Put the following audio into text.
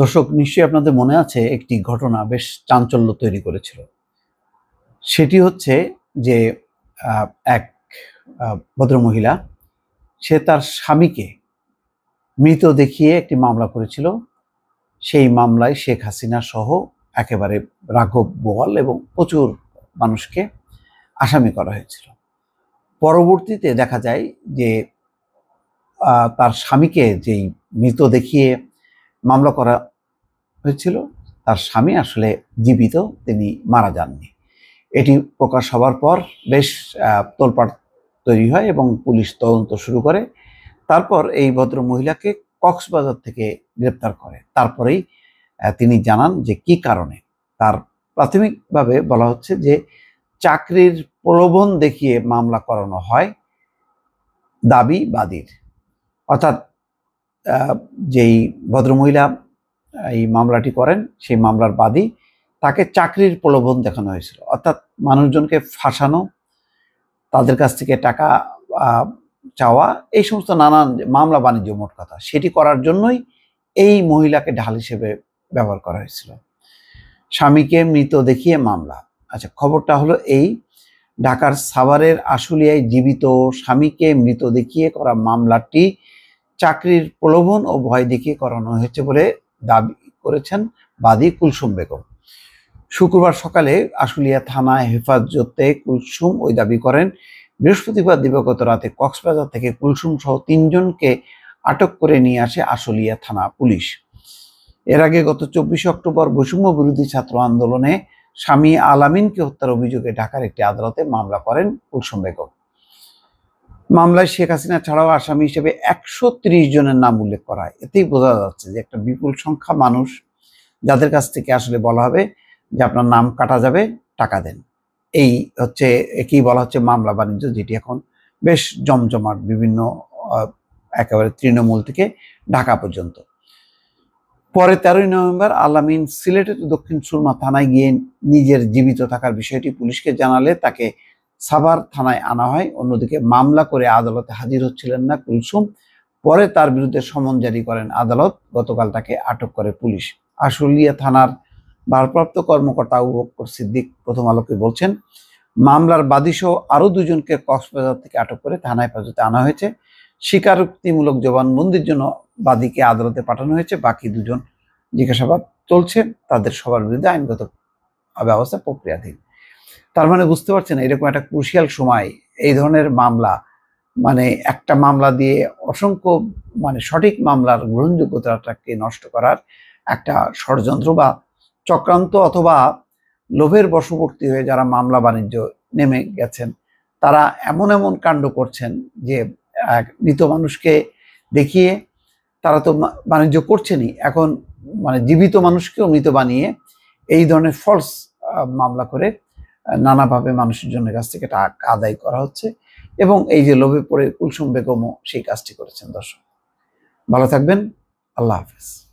দর্শক নিশ্চয়ই আপনাদের মনে আছে একটি ঘটনা বেশ চাঞ্চল্য তৈরি করেছিল সেটি হচ্ছে যে এক ভদ্রমহিলা সে তার স্বামীকে মৃত দেখিয়ে একটি মামলা করেছিল সেই মামলায় শেখ হাসিনা সহ একেবারে রাঘব বোয়াল এবং প্রচুর মানুষকে আসামি করা হয়েছিল পরবর্তীতে দেখা যায় যে তার স্বামীকে যেই মৃত দেখিয়ে মামলা করা হয়েছিল তার স্বামী আসলে জীবিত তিনি মারা যাননি এটি প্রকাশ হওয়ার পর বেশ তোলপাট তৈরি হয় এবং পুলিশ তদন্ত শুরু করে তারপর এই ভদ্র মহিলাকে কক্সবাজার থেকে গ্রেপ্তার করে তারপরেই তিনি জানান যে কি কারণে তার প্রাথমিকভাবে বলা হচ্ছে যে চাকরির প্রলোভন দেখিয়ে মামলা করানো হয় দাবি বাদীর অর্থাৎ যেই ভদ্রমহিলা এই মামলাটি করেন সেই মামলার বাদী তাকে চাকরির প্রলোভন দেখানো হয়েছিল অর্থাৎ মানুষজনকে ফাঁসানো তাদের কাছ থেকে টাকা চাওয়া এই সমস্ত নানান মামলা বাণিজ্য মোট কথা সেটি করার জন্যই এই মহিলাকে ঢাল হিসেবে ব্যবহার করা হয়েছিল স্বামীকে মৃত দেখিয়ে মামলা আচ্ছা খবরটা হলো এই ঢাকার সাভারের আশুলিয়ায় জীবিত স্বামীকে মৃত দেখিয়ে করা মামলাটি চাকরির প্রলোভন ও ভয় দেখিয়ে করানো হয়েছে বলে দাবি করেছেন বাদী কুলসুম বেগম শুক্রবার সকালে আশুলিয়া থানায় হেফাজতে কুলসুম ওই দাবি করেন বৃহস্পতিবার দিবাগত রাতে কক্সবাজার থেকে কুলসুম সহ তিনজনকে আটক করে নিয়ে আসে আশুলিয়া থানা পুলিশ এর আগে গত চব্বিশে অক্টোবর বৈষম্য বিরোধী ছাত্র আন্দোলনে স্বামী আলামিনকে হত্যার অভিযোগে ঢাকার একটি আদালতে মামলা করেন কুলসুম বেগম মামলায় শেখ হাসিনা ছাড়াও আসামি হিসেবে একশো জনের নাম উল্লেখ করা হয় এতেই বোঝা যাচ্ছে যে একটা বিপুল সংখ্যা মানুষ যাদের কাছ থেকে আসলে বলা হবে যে আপনার নাম কাটা যাবে টাকা দেন এই হচ্ছে কি বলা হচ্ছে মামলা বাণিজ্য যেটি এখন বেশ জমজমাট বিভিন্ন একেবারে তৃণমূল থেকে ঢাকা পর্যন্ত পরে তেরোই নভেম্বর আলামিন সিলেটের দক্ষিণ সুরমা থানায় গিয়ে নিজের জীবিত থাকার বিষয়টি পুলিশকে জানালে তাকে সাভার থানায় আনা হয় অন্যদিকে মামলা করে আদালতে হাজির হচ্ছিলেন না কুলসুম পরে তার বিরুদ্ধে সমন জারি করেন আদালত গতকাল তাকে আটক করে পুলিশ আশুলিয়া থানার ভারপ্রাপ্ত কর্মকর্তা আবু সিদ্দিক প্রথম আলোকে বলছেন মামলার বাদীসহ আরও দুজনকে কক্সবাজার থেকে আটক করে থানায় হেফাজতে আনা হয়েছে স্বীকারোক্তিমূলক জবানবন্দির জন্য বাদীকে আদালতে পাঠানো হয়েছে বাকি দুজন জিজ্ঞাসাবাদ চলছে তাদের সবার বিরুদ্ধে আইনগত ব্যবস্থা প্রক্রিয়াধীন তার মানে বুঝতে পারছেন এরকম একটা ক্রুশিয়াল সময় এই ধরনের মামলা মানে একটা মামলা দিয়ে অসংখ্য মানে সঠিক মামলার গ্রহণযোগ্যতাটাকে নষ্ট করার একটা ষড়যন্ত্র বা চক্রান্ত অথবা লোভের বশবর্তী হয়ে যারা মামলা বাণিজ্য নেমে গেছেন তারা এমন এমন কাণ্ড করছেন যে এক মৃত মানুষকে দেখিয়ে তারা তো বাণিজ্য করছেনই এখন মানে জীবিত মানুষকেও মৃত বানিয়ে এই ধরনের ফলস মামলা করে নানাভাবে মানুষের জন্য কাছ থেকে টাকা আদায় করা হচ্ছে এবং এই যে লোভে পড়ে কুলসুম বেগমও সেই কাজটি করেছেন দর্শক ভালো থাকবেন আল্লাহ হাফেজ